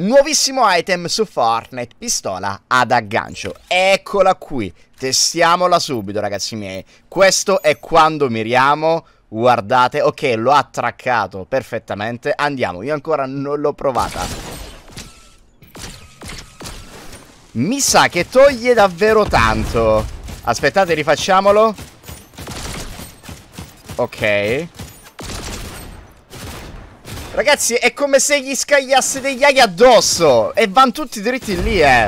Nuovissimo item su Fortnite, pistola ad aggancio. Eccola qui, testiamola subito ragazzi miei. Questo è quando miriamo, guardate, ok l'ho attraccato perfettamente. Andiamo, io ancora non l'ho provata. Mi sa che toglie davvero tanto. Aspettate, rifacciamolo. Ok. Ragazzi, è come se gli scagliasse degli aghi addosso. E vanno tutti dritti lì, eh.